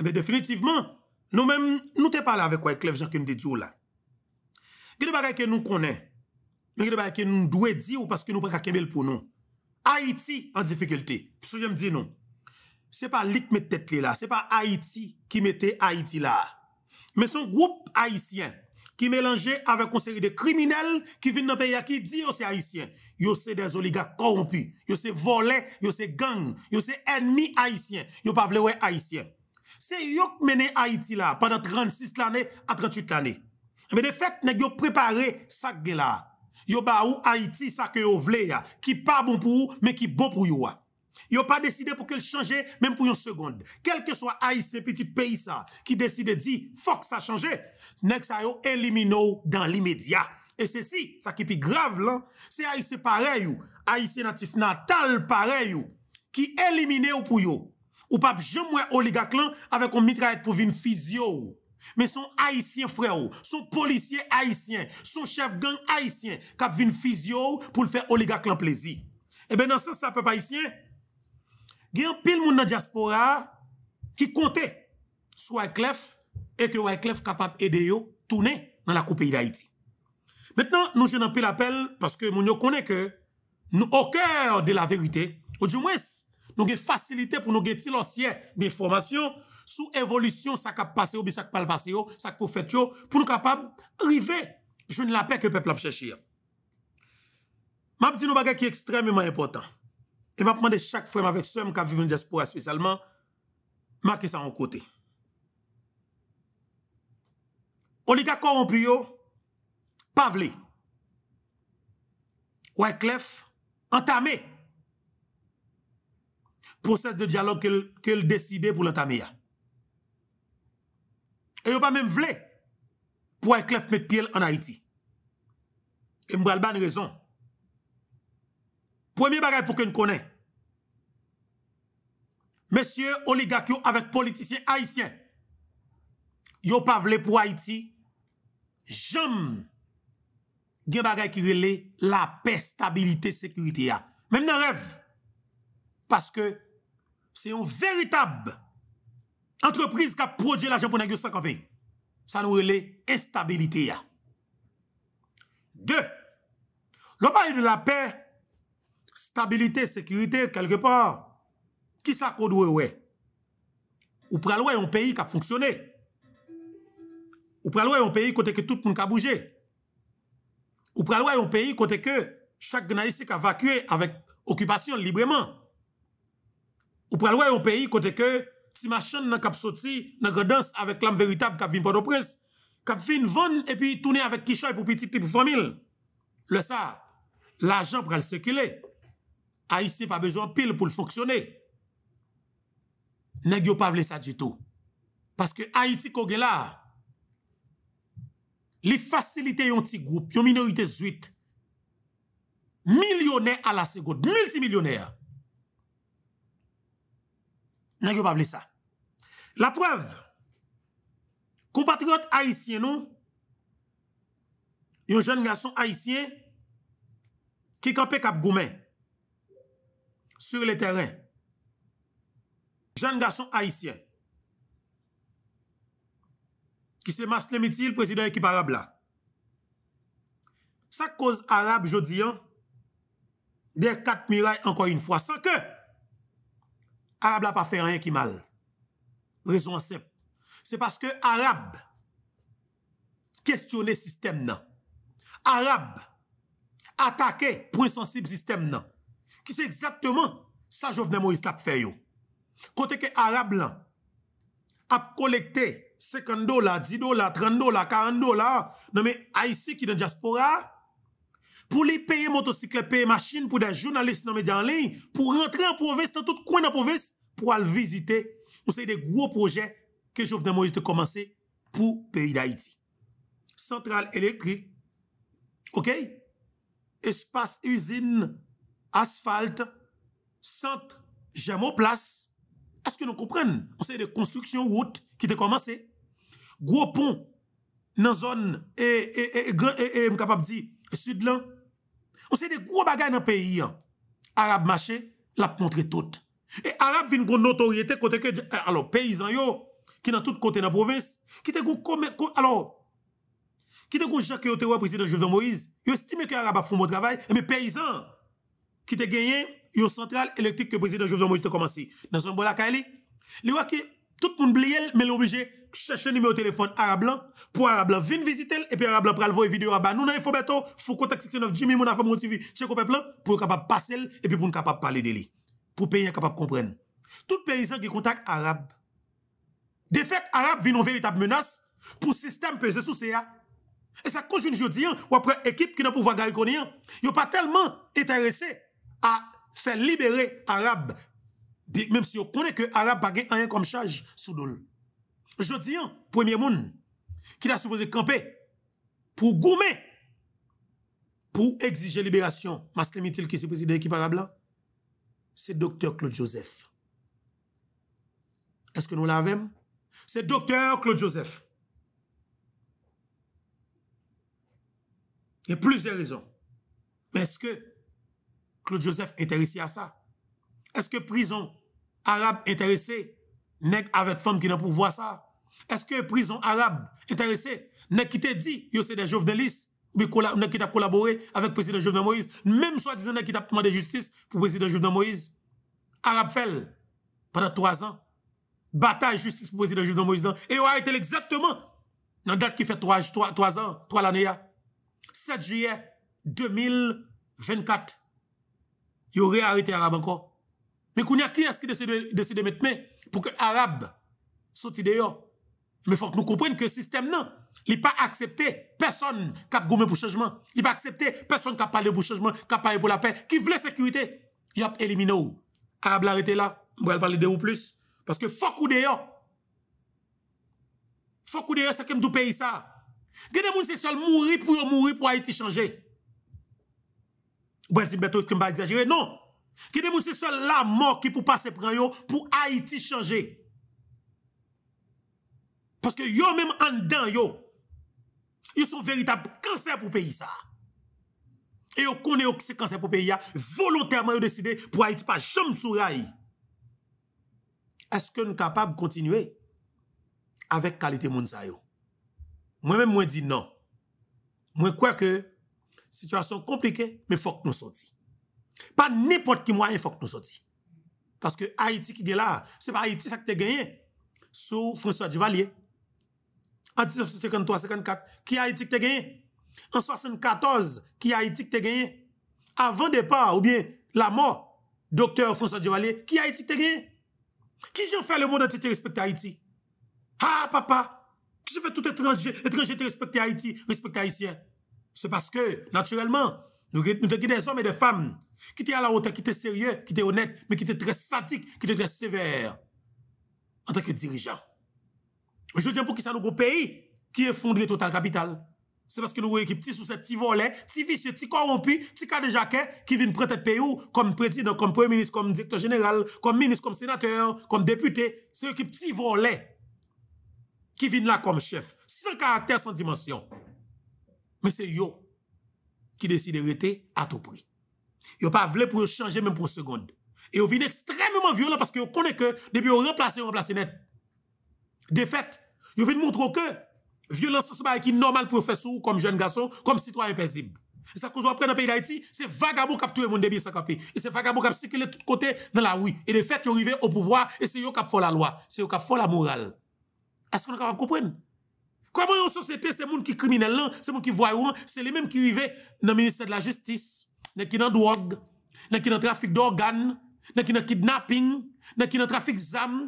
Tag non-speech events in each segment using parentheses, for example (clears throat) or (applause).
Eh Be definitivman, nou men, nou te pale avek woy klevjan kem de diyo la. Gede bagay ke nou konen, me gede bagay ke nou dwe di ou paske nou prek a kemel pou nou. Haiti en difikilte, pso jem di nou. Se pa lik me tetle la, se pa Haiti ki mete Haiti la. Me son group Haitien, ki melange avek konseri de kriminel ki vin nan peya ki di yo se Haitien. Yo se dezoliga korompi, yo se vole, yo se gang, yo se enmi Haitien, yo pa vlewe Haitien. Se yon menen Haiti la, pandan 36 l'anè a 38 l'anè. Mè de fèt, nèk yon prepare sak gè la. Yon ba ou Haiti sak yon vle ya, ki pa bon pou ou, mè ki bon pou yon wa. Yon pa deside pou ke l'change, mèm pou yon segonde. Kelke swa Aïsè, petite peyi sa, ki deside di, fòk sa change, nèk sa yon elimine ou dan l'imèdia. E se si, sa ki pi grave lan, se Aïsè parey ou, Aïsè natif natal parey ou, ki elimine ou pou yon. Ou pap jem mwen oliga klan ave kon mitra et pou vin fizio ou. Men son haisyen fre ou, son polisyen haisyen, son chef gang haisyen kap vin fizio ou pou l fe oliga klan plezi. Ebe eh nan sa sape pa haisyen, gen pil moun nan diaspora ki konte sou waklef e ke waklef kapap ede yo toune nan la koupe yi da iti. Metnan nou jen an pil apel paske moun yo kone ke nou oker de la verite ou djou mwese. Nou gen fasilite pou nou gen ti lansye me formasyon sou evolisyon sak ap paseyo, bisak palpaseyo, sak poufetyo pou nou kapab rive jouni la pek e pepl ap cheshiye. Mab di nou bagay ki ekstrem mèman important. E mab mende chak frem avek sèm ka vivoun despoura spesalman, maki sa an kote. Oli kak korompuyo, pavle. Ouaklef, entamey. proses de diyalog ke l deside pou l entame ya. E yo pa men vle pou a e klef met piel an Haiti. E mbrel ban rezon. Premier bagay pou ke l konen, M. Oligakyo avèk politisyen Haitien, yo pa vle pou Haiti, jom gen bagay ki rele la pestabilite sekurite ya. Men mden rev paske Se yon veritab entreprise ka proje la jamponagyo sankanve. Sa nou e le estabilite ya. De, lopay de la pe, stabilite, sekirite, kelke pa, ki sa kodwe we? Ou pralwe yon peyi ka funksyone? Ou pralwe yon peyi kote ke tout moun ka bouje? Ou pralwe yon peyi kote ke chak gnaise ka vakwe avèk okupasyon libreman? Ou pral wè yon peyi kote ke, ti machan nan kap soti, nan kredans avèk lam veritab kap vin podopres, kap vin von epi toune avèk kishoy pou piti tipi famil. Le sa, l'ajan pral sekile. Ha iti pa bezon pil pou l'fonksyone. Nè gyon pa vle sa djitou. Paske ha iti kogue la, li fasilite yon ti goup, yon minorite zuit, milyonè ala segot, multimilyonè a. Nan yon pa vle sa. La preuve, kompatriot haisyen nou, yon jen gason haisyen, ki kampe kap goumen, sur le terren, jen gason haisyen, ki se maslemiti l prezident ekip arable la. Sa koz arabe jodi an, de kat miray anko yon fwa, sa ke Arab la pa fe ranyen ki mal. Rezonan sep. Se paske Arab kestyone sistem nan. Arab atake prinsensib sistem nan. Ki se eksakteman sa jovnen mo yisla ap fe yo. Kote ke Arab lan ap kolekte sekando la, dido la, trando la, karando la nanme non, Aïsi ki nan diaspora a pou li peye motosikle, peye machin, pou da jounalist nan media anlin, pou rentre an poves, pou al vizite, ou se y de gwo proje, kejou fden mou jite komanse pou peyi da iti. Central elektrik, ok, espas, usine, asfalt, sent, jamoplas, aske nou kompren, ou se y de konstruksyon wout ki te komanse, gwo pon, nan zon, e mkapap di, sud lan, Ou se de gro bagay nan peyi an, Arab maché, l ap montre tout. E Arab vin kon notoryete kote eh, ke, alo, peyizan yo, ki nan tout kote nan provins, ki te kon komen, kon, alo, ki te kon jake yo te wè prezident Jevson Moïse, yo stime ki Arab ap foun mou bon travay, eme eh, peyizan, ki te genyen yo sentral elektrik ke prezident Jevson Moïse te komansi. Nason bolakay li, li wè ki, tout moun bliyel men l'oblige, chè chè nime ou tèlefon arablan, pou arablan vin vizitel, epi arablan pralvo e videyo a ba nou nan e fò beto, fò kontak sèksyon of jimi moun a fò moun ti vi, chè kò pe plan, pou yo kapap pasel, epi pou nou kapap pale dele. Pou pe yon kapap kompren. Tout perisan ki kontak arab, defèk arab vin nou veritab menas, pou sistem pèze sou se ya. E sa konjoun jyo diyan, wapre ekip ki nan pou vwa gari konyan, yo pa telman eterese a fè liberé arab, bi mèm si yo konè ke arab bagè a yon kom chaj sou dol. Je dis, premier monde qui est supposé camper pour gourmer, pour exiger libération, masque Itil, qui est président équitable? c'est docteur Claude Joseph. Est-ce que nous l'avons? C'est docteur Claude Joseph. Il y a plusieurs raisons. Mais est-ce que Claude Joseph est intéressé à ça? Est-ce que prison arabe intéressé, nèg avec femme qui n'a pouvoir ça? Est-ce que prison arabe intéressée, ne qui te dit, yo c'est des jovenelistes, ou bien qui t'a collaboré avec le président Jovenel Moïse, même soi-disant qui t'a demandé justice pour le président Jovenel Moïse. Arabe fait, pendant trois ans, bataille justice pour le président Jovenel Moïse, et on a arrêté exactement dans la date qui fait trois, trois, trois ans, trois années. 7 juillet 2024. Ils aurait arrêté Arabe encore. Mais qui est-ce qui décide de mettre main pour que Arabe sorte dehors? Me fok nou kompren ke sistem nan, li pa aksepte peson kap gome pou chanjman, li pa aksepte peson kap pale pou chanjman, kap pale pou la pen, ki vle sekurite, yop elimine ou. Arab l'arete la, mbo el pale de ou plus, paske fok ou de yo, fok ou de yo sa kem dou peyi sa. Gede moun se sol mouri pou yo mouri pou Haiti chanje. Mbo el se beto ki mba exagere, non. Gede moun se sol la mok ki pou pa se pran yo pou Haiti chanje. Paske yo menm andan yo, yo son veritab kanser pou peyi sa. E yo konen yo ki se kanser pou peyi ya, volontèrman yo deside pou Haiti pa jom sou rayi. Eske nou kapab kontinwe avèk kalite moun sa yo? Mwen menm mwen di nan. Mwen kwe ke, sitwasyon komplike, men fok nou soti. Pa nipot ki mwen fok nou soti. Paske Haiti ki de la, se pa Haiti sa ki te genye. Sou François Duvalier, En 1953-1954, ki ha itik te genye? En 1974, ki ha itik te genye? Avant départ, ou bien la mort, Dr. François Diwalé, ki ha itik te genye? Ki jen fè le monde anti ti respecte Haiti? Ha, papa, ki jen fè tout étranger, étranger ti respecte Haiti, respecte Haitien? Se parce que, naturellement, nou te gè des hommes et des femmes ki te y a la haute, ki te sérieux, ki te honète, mais ki te trè sadique, ki te trè sévère. En tant que dirigeant, Je jen pou ki sa nou go peyi ki effondre total kapital. Se baske nou re ekip ti souset ti volet, ti visye, ti korompi, ti kade jakè, ki vin prete peyi ou, kom prezident, kom pre-ministre, kom direktor general, kom ministre, kom senateur, kom depute, se ekip ti volet, ki vin la kom chef, se karakter, se dimensyon. Men se yo ki desi de rete ato pri. Yo pa vle pou yo chanje men pou sekonde. Yo vin ekstremement violen, paske yo konen ke, depi yo replase, yo replase nette. De fet, yo vin moutro ke, violans se ba e ki normal profeso ou kom jen gaso, kom sitwa impesib. E sa konzo apren nan peyi da iti, se vagabo kap tue moun debye sa kapi. E se vagabo kap sikile tout kote nan la oui. E de fet, yo rive au pouvoi, e se yo kap fol a lwa, se yo kap fol a moral. As konon kap ap kompren? Kwa moun yo sosete, se moun ki krimine lan, se moun ki voy wan, se le menm ki rive nan minister de la justis, nan ki nan dwoag, nan ki nan trafik dorgan, nan ki nan kidnapping, nan ki nan trafik zam,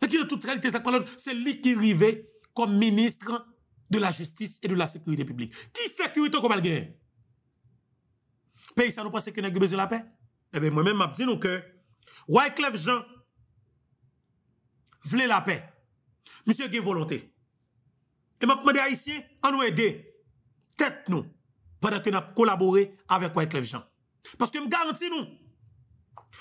Parce que toute réalité, c'est lui qui arrivait comme ministre de la justice et de la sécurité publique. Qui sécurité comme va gagner? Pays, ça nous passe que nous avons besoin de la paix? Eh bien, moi-même, je dis que Wyclef Jean voulait la paix. Monsieur qui volonté. Et demande à Haïtiens à nous aider. Tête nous. Pendant que nous collaboré avec Wyclef Jean. Parce que je garantis nous.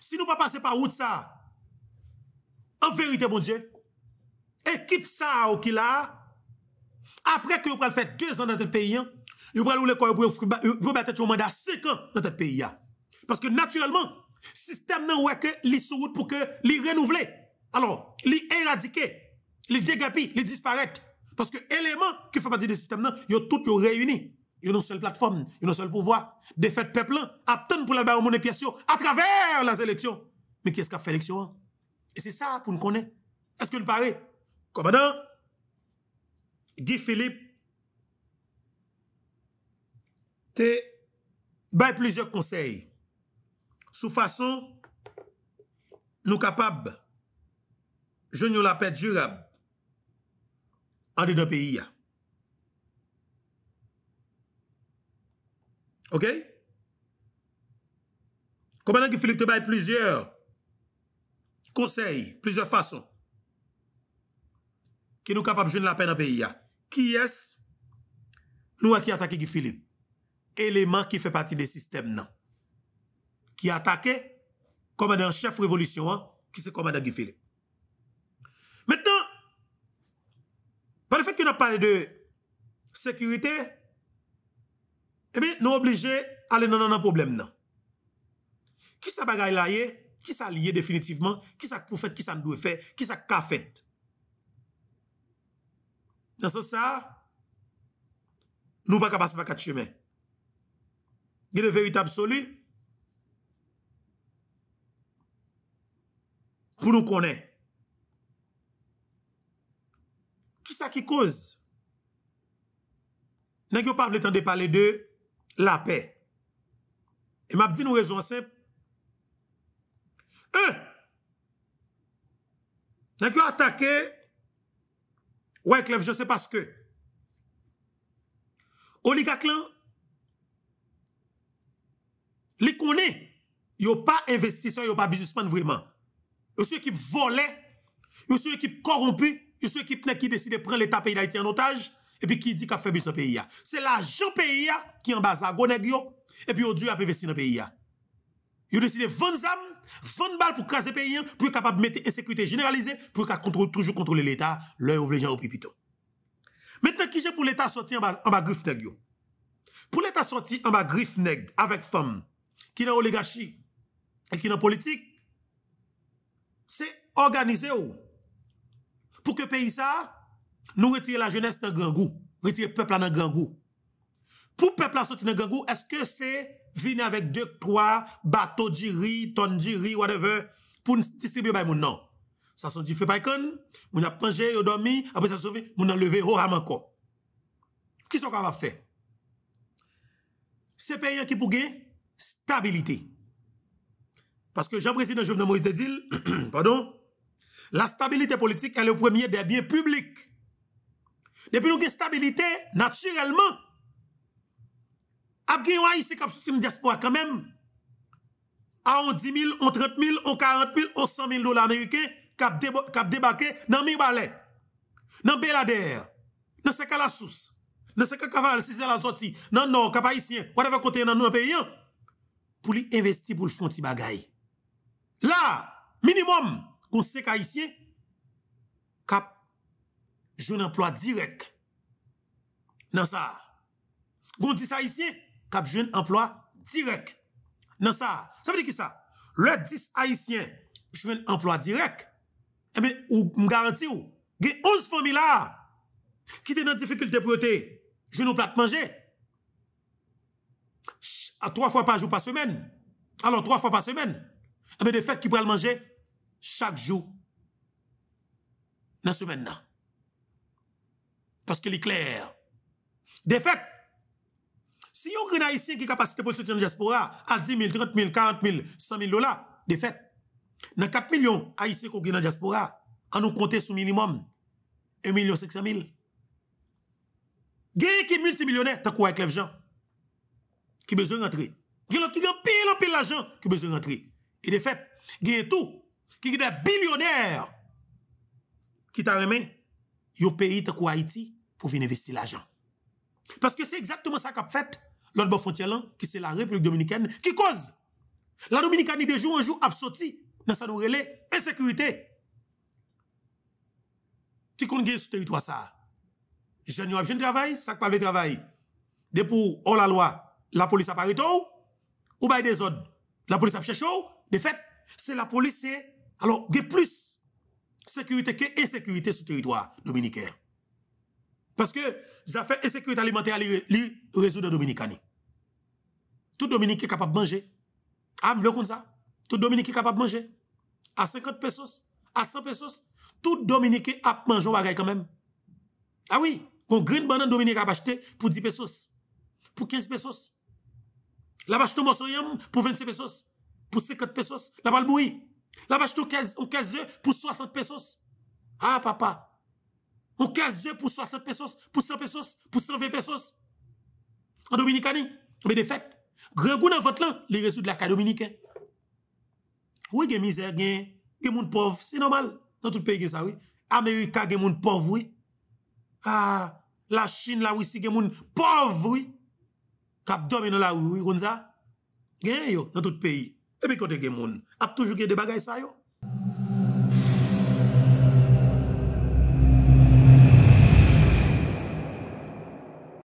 Si nous ne passons pas par route ça, en vérité, mon Dieu, équipe ça qui là, après que vous fait deux ans dans le pays, hein, vous allez vous pour un mandat 5 ans dans le pays. Hein. Parce que naturellement, le système n'a pas que les route pour que les renouveler. Alors, les éradiquer, les dégapi, les disparaître. Parce que éléments qui font partie du système, ils ont tous réunis. Ils ont une seule plateforme, ils ont un seul pouvoir. Défaite peuple, hein, attendre pour la barre à travers les élections. Mais qui est-ce qui a fait l'élection? E se sa pou nou konen. Eske nou pare? Komadan, Gifilip, te bay plizye konsey sou fason nou kapab joun yo la pet jura an di nou peyi ya. Ok? Komadan Gifilip te bay plizye an di nou peyi ya. konsey, plize fason ki nou kapap joun la pen an peyi ya. Ki yes, nou a ki atake gifilip. Eleman ki fe pati de sistem eh nan. Ki atake, komade an chef revolutyon an, ki se komade an gifilip. Metan, pa le fek ki nou pale de sekurite, e mi nou oblije ale nan nan nan problem nan. Ki sa bagay la ye, Ki sa liye definitivman? Ki sa pou fèt, ki sa nou fèt? Ki sa ka fèt? Dansan sa, nou pa kabase pa kat chemè. Gè de verite absolu, pou nou konè. Ki sa ki koz? Nan ki yo pa vletan de pale de la pè. E map di nou rezon semp, eux, ils ont attaqué Wyclef, je sais parce que. Au Ligaclan, les connaît, ils n'ont pas investisseurs, ils n'ont pas businessman vraiment. Ils sont qui volaient, ils sont qui corrompus, ils sont qui qui décidaient de prendre l'État pays d'Haïti en otage, et puis qui dit qu'a fait business pays. C'est l'argent pays qui est en bas à Gonegio, et puis ils ont dû investir dans le pays. Ils décident de vendre 20 bal pou kraze peyen pou e kapab mette ensekwite generalize pou e ka toujou kontrole l'Etat lè ou vlejen ou pripito. Mètnen ki jè pou l'Etat soti an ba grif neg yo? Pou l'Etat soti an ba grif neg avèk fèm ki nan oligashi e ki nan politik, se organize yo. Pou ke pey sa nou retire la jènes nan gran gou, retire pepla nan gran gou. pou pepla sotine gengou, eske se vine avek 2, 3 bato di ri, ton di ri, whatever, pou distribye bay moun nan. Sa son di fe paikon, moun ap pange yo domi, apre sa son vi moun aleve ho ramanko. Kiso ka ap fe? Se peye ki pou ge, stabilite. Paske jan presi nan jouvne Moïse Dedil, (clears throat) pardon, la stabilite politik, elè ou premye derbyen publik. Depi nou ge stabilite, natyrelman, ap gen yon a isye kap suti mdi aspo a kamem, a on 10.000, on 30.000, on 40.000, on 100.000 dola Amerike, kap debake nan mi wale, nan belader, nan sekal asus, nan sekal kaval, si zel an zoti, nan nou, kap a isye, wadeve kote nan nou an pe yon, pou li investi pou l'fon ti bagay. La, minimum, kon se ka isye, kap, joun an plwa direk, nan sa, kon di sa isye, kap, kap jwen emplwa direk. Nan sa, sa vede ki sa? Le 10 haisyen, jwen emplwa direk. Eme, eh ou m garanti ou, ge 11 fami la, ki te nan difikulte pou ete, jwen nou plate manje. Sh, a 3 fwa pa jou pa semen. Alon 3 fwa pa semen. Eme, de fèt ki pral manje, chak jou. Nan semen nan. Paske li kler. De fèt, Si yon grand haïtien qui capacité pour soutenir la diaspora à 10 000, 30 000, 40 000, 100 000 dollars, de fait, dans 4 millions haïtiens qui ont dans la diaspora, à nous compte sous minimum 1 million 500 000. Gagne qui multimillionnaire, tant qu'on avec les gens, qui besoin rentrer. Gagne qui a pile en pile l'argent, qui besoin rentrer. Et de fait, gagne tout, qui des billionnaires, qui t'a remis, yon pays tant Haïti, pour venir investir l'argent. Parce que c'est exactement ça qu'a fait lòd bò fòntien lan ki se la Republik Dominikèn ki koz. La Dominikèn ni dejou anjou apsoti nan sa nou rele ensekurite. Ki kon ge sou teritwa sa. Je nyo apjen travay, sak palve travay. De pou ou la lwa, la polis ap aritou, ou bay de zon, la polis ap chèchou, de fèt, se la polis se, alò, ge plus sekurite ke ensekurite sou teritwa Dominikèn. Paske, Les affaires et sécurité alimentaire, les résoudre Dominicani. Tout Dominique est capable de manger. Ah, le comme ça. Tout Dominique est capable de manger. À 50 pesos, à 100 pesos, tout Dominique a mangé un quand même. Ah oui, qu'on green banane Dominique a acheté pour 10 pesos, pour 15 pesos. La vache tout morceau pour 25 pesos, pour 50 pesos. La balle bouillie. La vache tout 15 pour 60 pesos. Ah, papa, Ou kaze pou sa pesos, pou sa pesos, pou sa ve pesos. A Dominika ni, oube defekt. Gre gounan vot lan, li rezu de la ka Dominika. Ouye gen mizer gen, gen moun pov, si normal. Nan tout peyi gen sa ouye. Amerika gen moun pov ouye. Ha, la Chin la ouye si gen moun pov ouye. Kap domi nan la ouye, konza. Gen yo, nan tout peyi. Ebe kote gen moun, ap toujou gen de bagay sa yo.